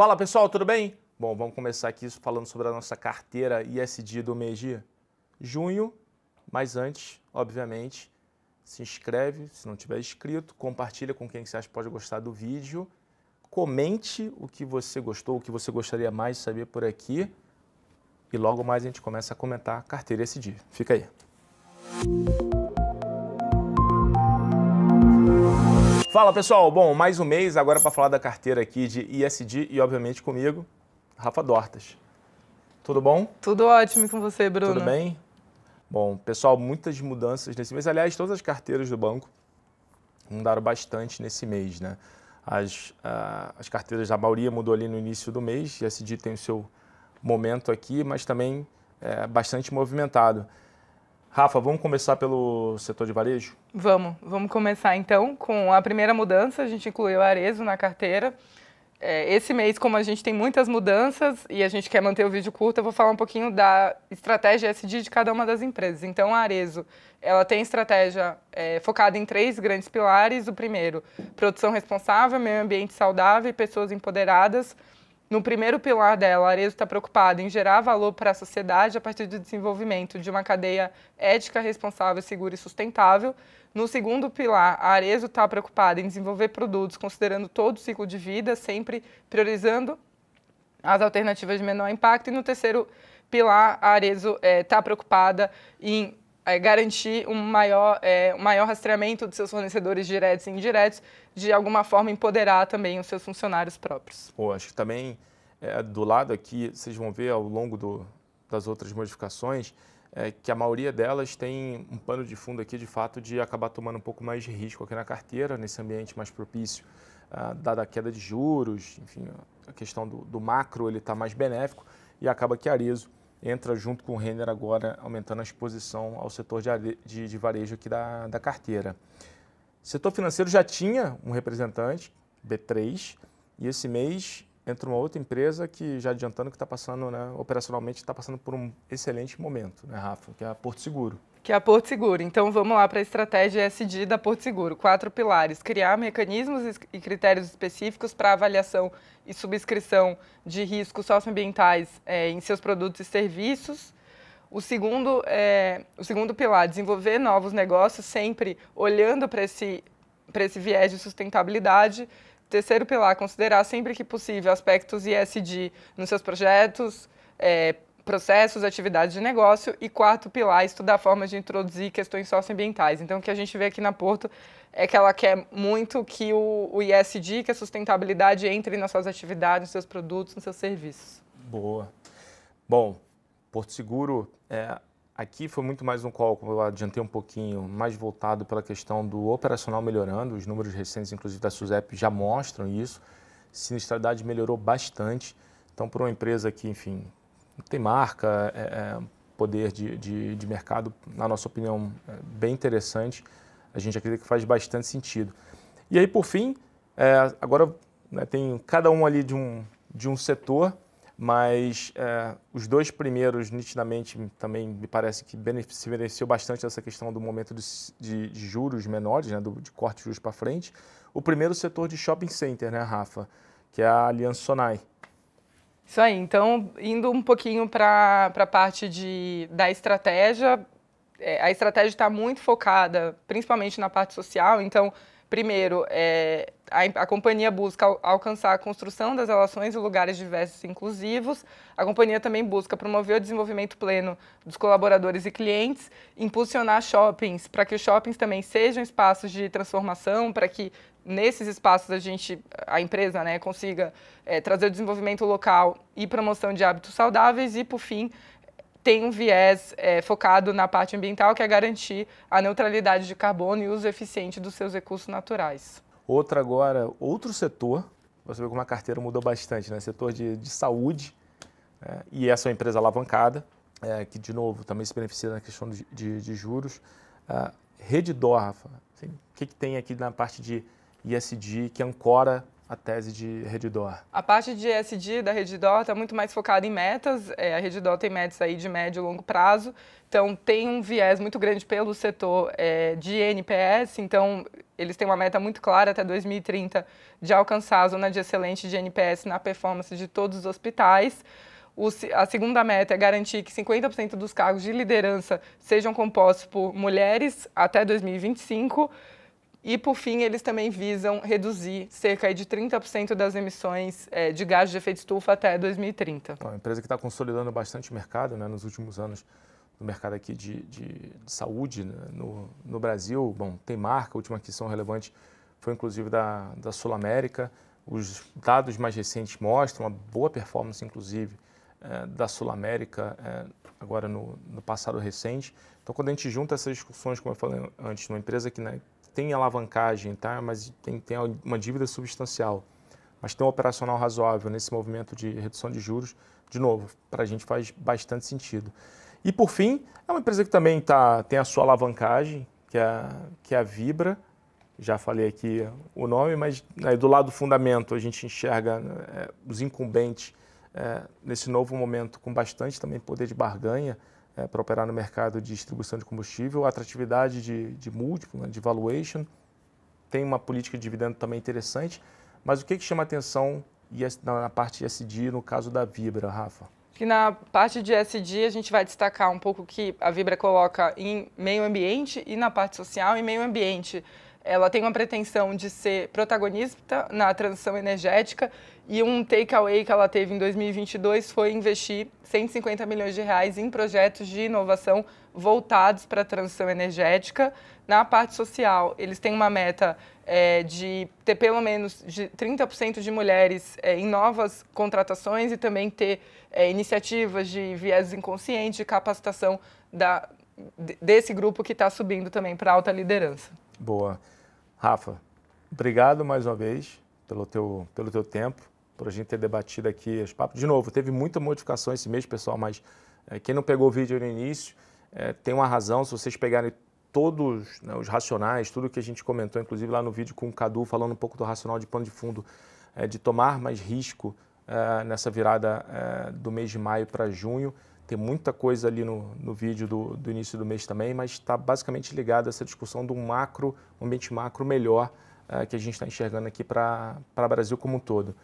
Fala pessoal, tudo bem? Bom, vamos começar aqui falando sobre a nossa carteira ISD do mês de junho, mas antes, obviamente, se inscreve, se não tiver inscrito, compartilha com quem você acha que pode gostar do vídeo, comente o que você gostou, o que você gostaria mais de saber por aqui e logo mais a gente começa a comentar a carteira ISD. Fica aí. Música Fala pessoal, bom, mais um mês agora para falar da carteira aqui de ISD e obviamente comigo, Rafa Dortas. Tudo bom? Tudo ótimo com você, Bruno. Tudo bem? Bom, pessoal, muitas mudanças nesse mês. Aliás, todas as carteiras do banco mudaram bastante nesse mês, né? As, uh, as carteiras, da maioria mudou ali no início do mês, ISD tem o seu momento aqui, mas também é, bastante movimentado. Rafa, vamos começar pelo setor de varejo? Vamos, vamos começar então com a primeira mudança, a gente incluiu a Arezo na carteira. É, esse mês, como a gente tem muitas mudanças e a gente quer manter o vídeo curto, eu vou falar um pouquinho da estratégia SD de cada uma das empresas. Então, a Arezo, ela tem estratégia é, focada em três grandes pilares. O primeiro, produção responsável, meio ambiente saudável e pessoas empoderadas. No primeiro pilar dela, a Arezo está preocupada em gerar valor para a sociedade a partir do desenvolvimento de uma cadeia ética, responsável, segura e sustentável. No segundo pilar, a Arezo está preocupada em desenvolver produtos considerando todo o ciclo de vida, sempre priorizando as alternativas de menor impacto. E no terceiro pilar, a Arezo está eh, é, preocupada em é, garantir um maior, é, um maior rastreamento dos seus fornecedores diretos e indiretos, de alguma forma empoderar também os seus funcionários próprios. Pô, acho que também é, do lado aqui, vocês vão ver ao longo do, das outras modificações, é, que a maioria delas tem um pano de fundo aqui de fato de acabar tomando um pouco mais de risco aqui na carteira, nesse ambiente mais propício, ah, dada a queda de juros, enfim, a questão do, do macro ele está mais benéfico e acaba que é Arezo entra junto com o Renner agora, aumentando a exposição ao setor de, de, de varejo aqui da, da carteira. setor financeiro já tinha um representante, B3, e esse mês entra uma outra empresa que, já adiantando, que está passando, né, operacionalmente, está passando por um excelente momento, né, Rafa? Que é a Porto Seguro que é a Porto Seguro. Então vamos lá para a estratégia SD da Porto Seguro. Quatro pilares: criar mecanismos e critérios específicos para avaliação e subscrição de riscos socioambientais é, em seus produtos e serviços. O segundo, é, o segundo pilar, desenvolver novos negócios, sempre olhando para esse, esse viés de sustentabilidade. Terceiro pilar, considerar sempre que possível aspectos ISD nos seus projetos, é, processos, atividades de negócio. E quarto pilar, estudar formas de introduzir questões socioambientais. Então, o que a gente vê aqui na Porto é que ela quer muito que o, o ISD, que a sustentabilidade, entre nas suas atividades, nos seus produtos, nos seus serviços. Boa. Bom, Porto Seguro, é, aqui foi muito mais um call, como eu adiantei um pouquinho, mais voltado pela questão do operacional melhorando. Os números recentes, inclusive da SUSEP, já mostram isso. Sinistralidade melhorou bastante. Então, para uma empresa que, enfim, tem marca, é, é poder de, de, de, mercado, na nossa opinião, é bem interessante. A gente acredita que faz bastante sentido. E aí, por fim, é, agora né, tem cada um ali de um, de um setor, mas os dois primeiros, nitidamente, também me parece que se beneficiou bastante essa questão do momento de, de, de juros menores, né, do, de corte de juros para frente. O primeiro setor de shopping center, né, Rafa, que é a Aliança Sonai. Isso aí. Então, indo um pouquinho para a parte de, da estratégia, é, a estratégia está muito focada, principalmente na parte social. Então, primeiro, é, a, a, companhia busca alcançar a construção das relações e lugares diversos e inclusivos. A companhia também busca promover o desenvolvimento pleno dos colaboradores e clientes, impulsionar shoppings, para que os shoppings também sejam espaços de transformação, para que nesses espaços a gente, a empresa, né, consiga é, trazer o desenvolvimento local e promoção de hábitos saudáveis e, por fim, tem um viés é, focado na parte ambiental, que é garantir a neutralidade de carbono e uso eficiente dos seus recursos naturais. Outra agora, outro setor, você vê como a carteira mudou bastante, né? Setor de, de saúde, né? e essa é uma empresa alavancada, é, que, de novo, também se beneficia na questão de, de, de juros. Ah, Redidor, assim, o que, que tem aqui na parte de ISD que ancora a tese de Redidor? A parte de ESG da Redidor está muito mais focada em metas. É, a Redidor tem metas aí de médio e longo prazo. Então, tem um viés muito grande pelo setor é, de NPS. Então, eles têm uma meta muito clara até 2030 de alcançar a zona de excelente de NPS na performance de todos os hospitais. O, a segunda meta é garantir que 50% dos cargos de liderança sejam compostos por mulheres até 2025. E, por fim, eles também visam reduzir cerca de 30% das emissões eh, de gás de efeito estufa até 2030. Uma empresa que está consolidando bastante o mercado né, nos últimos anos no mercado aqui de, de saúde né, no, no, Brasil. Bom, tem marca, a última aquisição relevante foi inclusive da, da Sul América. Os dados mais recentes mostram uma boa performance, inclusive, é, da Sul América é, agora no, no passado recente. Então, quando a gente junta essas discussões, como eu falei antes, numa empresa que né, tem alavancagem, tá? mas tem, tem uma dívida substancial, mas tem um operacional razoável nesse movimento de redução de juros, de novo, para a gente faz bastante sentido. E por fim, é uma empresa que também tá, tem a sua alavancagem, que é, a, que é a Vibra, já falei aqui o nome, mas aí né, do lado do fundamento a gente enxerga né, é, os incumbentes é, nesse novo momento com bastante também poder de barganha, é, para operar no mercado de distribuição de combustível, atratividade de, de múltiplo, né, de valuation, tem uma política de dividendo também interessante, mas o que, que chama atenção na parte SD no caso da Vibra, Rafa? Que na parte de SD a gente vai destacar um pouco que a Vibra coloca em meio ambiente e na parte social e meio ambiente. Ela tem uma pretensão de ser protagonista na transição energética e um takeaway que ela teve em 2022 foi investir 150 milhões de reais em projetos de inovação voltados para a transição energética. Na parte social, eles têm uma meta é, de ter pelo menos de 30% de mulheres é, em novas contratações e também ter é, iniciativas de viés inconsciente, de capacitação da, desse grupo que está subindo também para alta liderança. Boa. Rafa, obrigado mais uma vez pelo teu, pelo teu tempo, por a gente ter debatido aqui os papos. De novo, teve muita modificação esse mês, pessoal, mas é, quem não pegou o vídeo no início é, tem uma razão. Se vocês pegarem todos né, os racionais, tudo que a gente comentou, inclusive lá no vídeo com o Cadu, falando um pouco do racional de pano de fundo, é, de tomar mais risco nessa virada do mês de maio para junho, tem muita coisa ali no, no vídeo do, do início do mês também, mas está basicamente ligado a essa discussão do macro, um ambiente macro melhor uh, que a gente está enxergando aqui para o Brasil como um todo.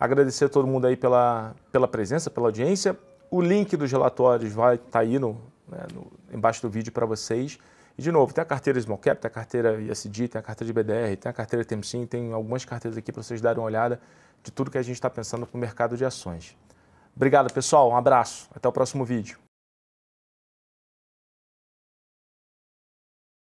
Agradecer a todo mundo aí pela, pela presença, pela audiência. O link dos relatórios vai estar tá aí no, né, no, embaixo do vídeo para vocês. E, de novo, tem a carteira Small Cap, tem a carteira ISD, tem a carteira de BDR, tem a carteira Temsim, tem algumas carteiras aqui para vocês darem uma olhada de tudo que a gente está pensando para o mercado de ações. Obrigado, pessoal. Um abraço. Até o próximo vídeo.